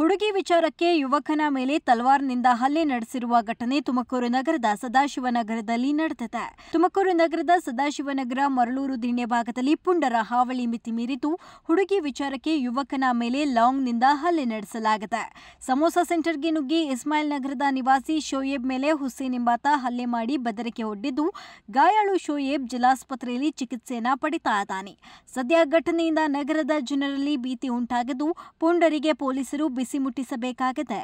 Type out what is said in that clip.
ಹುಡುಗಿ ವಿಚಾರಕ್ಕೆ ಯುವಕನ ಮೇಲೆ ತಲ್ವಾರ್ನಿಂದ ಹಲ್ಲೆ ನಡೆಸಿರುವ ಘಟನೆ ತುಮಕೂರು ನಗರದ ಸದಾಶಿವನಗರದಲ್ಲಿ ನಡೆದಿದೆ ತುಮಕೂರು ನಗರದ ಸದಾಶಿವನಗರ ಮರಳೂರು ದಿಣ್ಣೆ ಭಾಗದಲ್ಲಿ ಪುಂಡರ ಹಾವಳಿ ಮಿತಿ ಮೀರಿದ್ದು ಹುಡುಗಿ ವಿಚಾರಕ್ಕೆ ಯುವಕನ ಮೇಲೆ ಲಾಂಗ್ನಿಂದ ಹಲ್ಲೆ ನಡೆಸಲಾಗಿದೆ ಸಮೋಸಾ ಸೆಂಟರ್ಗೆ ನುಗ್ಗಿ ಇಸ್ಮಾಯಿಲ್ ನಗರದ ನಿವಾಸಿ ಶೋಯೇಬ್ ಮೇಲೆ ಹುಸೇನ್ ಎಂಬಾತ ಹಲ್ಲೆ ಮಾಡಿ ಬೆದರಿಕೆ ಒಡ್ಡಿದ್ದು ಗಾಯಾಳು ಶೋಯೇಬ್ ಜಿಲ್ಲಾಸ್ಪತ್ರೆಯಲ್ಲಿ ಚಿಕಿತ್ಸೆಯನ್ನ ಪಡಿತಾ ಸದ್ಯ ಘಟನೆಯಿಂದ ನಗರದ ಜನರಲ್ಲಿ ಭೀತಿ ಉಂಟಾಗಿದ್ದು ಪುಂಡರಿಗೆ ಪೊಲೀಸರು ಬಿಸಿ ಮುಟ್ಟಿಸಬೇಕಾಗಿದೆ